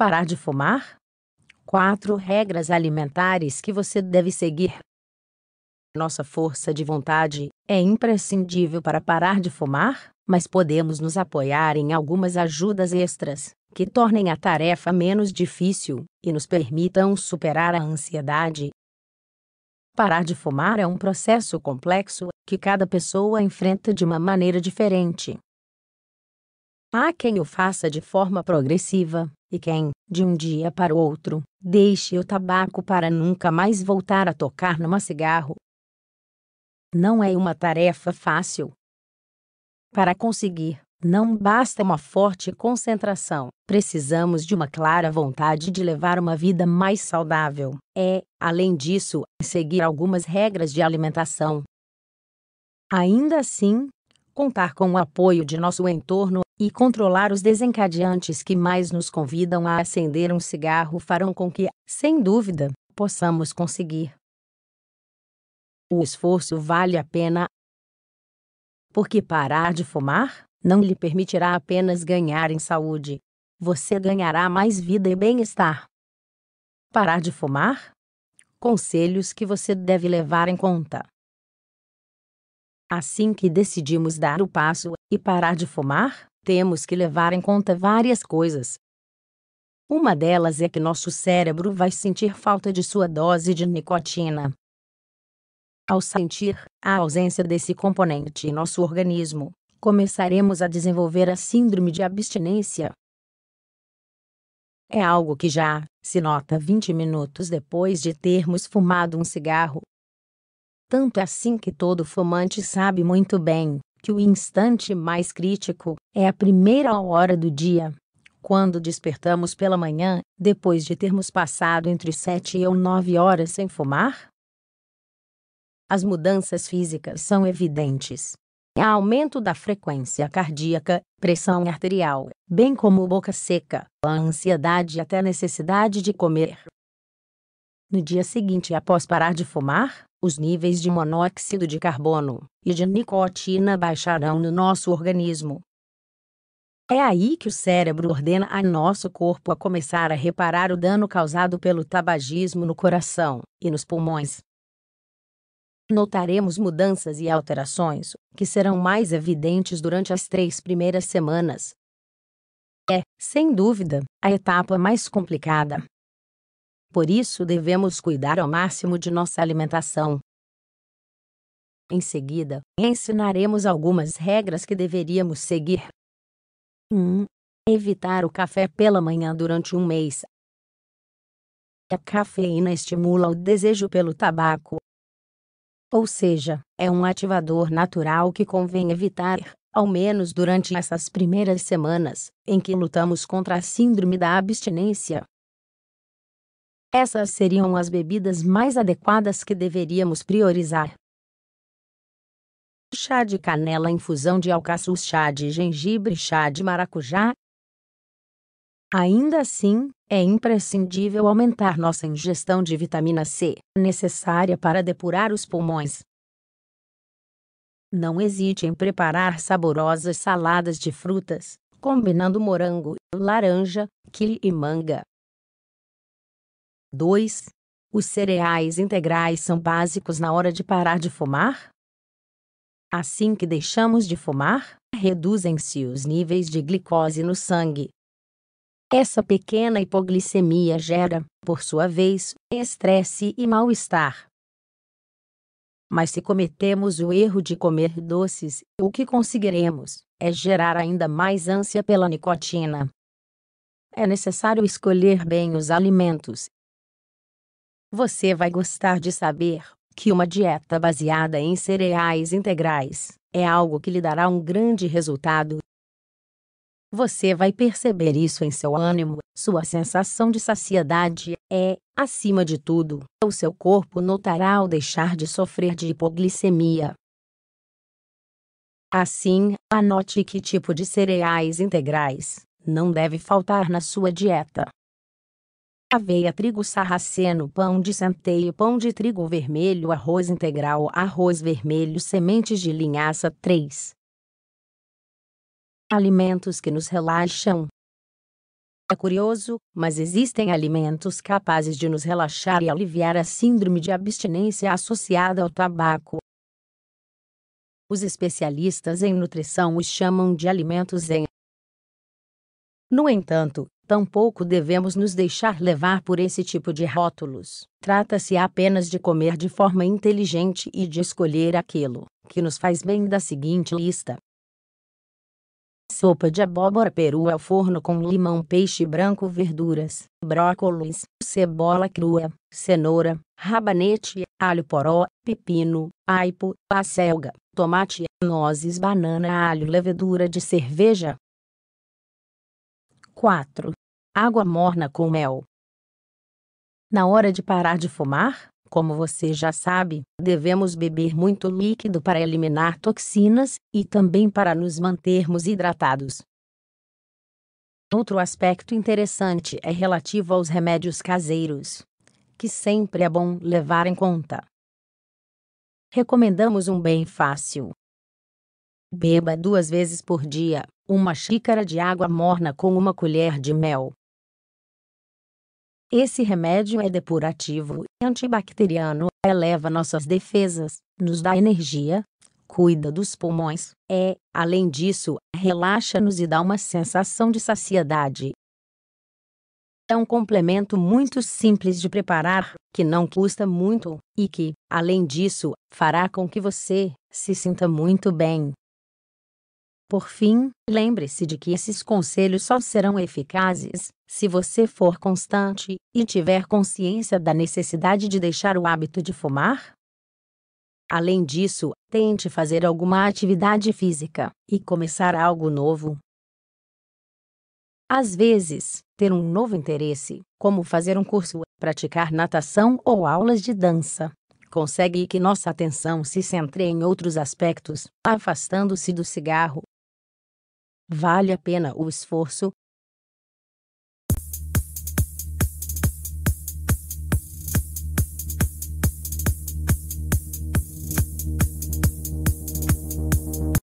Parar de fumar? Quatro regras alimentares que você deve seguir. Nossa força de vontade é imprescindível para parar de fumar, mas podemos nos apoiar em algumas ajudas extras que tornem a tarefa menos difícil e nos permitam superar a ansiedade. Parar de fumar é um processo complexo que cada pessoa enfrenta de uma maneira diferente. Há quem o faça de forma progressiva, e quem, de um dia para o outro, deixe o tabaco para nunca mais voltar a tocar numa cigarro. Não é uma tarefa fácil. Para conseguir, não basta uma forte concentração, precisamos de uma clara vontade de levar uma vida mais saudável. É, além disso, seguir algumas regras de alimentação. Ainda assim, contar com o apoio de nosso entorno e controlar os desencadeantes que mais nos convidam a acender um cigarro farão com que, sem dúvida, possamos conseguir. O esforço vale a pena, porque parar de fumar não lhe permitirá apenas ganhar em saúde, você ganhará mais vida e bem-estar. Parar de fumar? Conselhos que você deve levar em conta. Assim que decidimos dar o passo e parar de fumar, temos que levar em conta várias coisas. Uma delas é que nosso cérebro vai sentir falta de sua dose de nicotina. Ao sentir a ausência desse componente em nosso organismo, começaremos a desenvolver a síndrome de abstinência. É algo que já se nota 20 minutos depois de termos fumado um cigarro. Tanto é assim que todo fumante sabe muito bem que o instante mais crítico é a primeira hora do dia. Quando despertamos pela manhã, depois de termos passado entre sete e nove horas sem fumar? As mudanças físicas são evidentes. Há aumento da frequência cardíaca, pressão arterial, bem como boca seca, a ansiedade e até a necessidade de comer. No dia seguinte, após parar de fumar, os níveis de monóxido de carbono e de nicotina baixarão no nosso organismo. É aí que o cérebro ordena a nosso corpo a começar a reparar o dano causado pelo tabagismo no coração e nos pulmões. Notaremos mudanças e alterações que serão mais evidentes durante as três primeiras semanas. É, sem dúvida, a etapa mais complicada por isso devemos cuidar ao máximo de nossa alimentação. Em seguida, ensinaremos algumas regras que deveríamos seguir. 1. Evitar o café pela manhã durante um mês. A cafeína estimula o desejo pelo tabaco. Ou seja, é um ativador natural que convém evitar, ao menos durante essas primeiras semanas, em que lutamos contra a síndrome da abstinência. Essas seriam as bebidas mais adequadas que deveríamos priorizar. Chá de canela, infusão de alcaçuz, chá de gengibre, chá de maracujá. Ainda assim, é imprescindível aumentar nossa ingestão de vitamina C, necessária para depurar os pulmões. Não hesite em preparar saborosas saladas de frutas, combinando morango, laranja, kiwi e manga. 2. Os cereais integrais são básicos na hora de parar de fumar? Assim que deixamos de fumar, reduzem-se os níveis de glicose no sangue. Essa pequena hipoglicemia gera, por sua vez, estresse e mal-estar. Mas se cometemos o erro de comer doces, o que conseguiremos é gerar ainda mais ânsia pela nicotina. É necessário escolher bem os alimentos você vai gostar de saber que uma dieta baseada em cereais integrais é algo que lhe dará um grande resultado. Você vai perceber isso em seu ânimo, sua sensação de saciedade é, acima de tudo, o seu corpo notará ao deixar de sofrer de hipoglicemia. Assim, anote que tipo de cereais integrais não deve faltar na sua dieta aveia, trigo sarraceno, pão de centeio, pão de trigo vermelho, arroz integral, arroz vermelho, sementes de linhaça. 3. Alimentos que nos relaxam. É curioso, mas existem alimentos capazes de nos relaxar e aliviar a síndrome de abstinência associada ao tabaco. Os especialistas em nutrição os chamam de alimentos em. No entanto, Tampouco devemos nos deixar levar por esse tipo de rótulos. Trata-se apenas de comer de forma inteligente e de escolher aquilo que nos faz bem da seguinte lista. Sopa de abóbora peru ao forno com limão, peixe branco, verduras, brócolis, cebola crua, cenoura, rabanete, alho poró, pepino, aipo, acelga, tomate, nozes, banana, alho, levedura de cerveja, 4. Água morna com mel. Na hora de parar de fumar, como você já sabe, devemos beber muito líquido para eliminar toxinas e também para nos mantermos hidratados. Outro aspecto interessante é relativo aos remédios caseiros, que sempre é bom levar em conta. Recomendamos um bem fácil. Beba duas vezes por dia, uma xícara de água morna com uma colher de mel. Esse remédio é depurativo e antibacteriano, eleva nossas defesas, nos dá energia, cuida dos pulmões, é, além disso, relaxa-nos e dá uma sensação de saciedade. É um complemento muito simples de preparar, que não custa muito, e que, além disso, fará com que você se sinta muito bem. Por fim, lembre-se de que esses conselhos só serão eficazes se você for constante e tiver consciência da necessidade de deixar o hábito de fumar. Além disso, tente fazer alguma atividade física e começar algo novo. Às vezes, ter um novo interesse, como fazer um curso, praticar natação ou aulas de dança, consegue que nossa atenção se centre em outros aspectos, afastando-se do cigarro, Vale a pena o esforço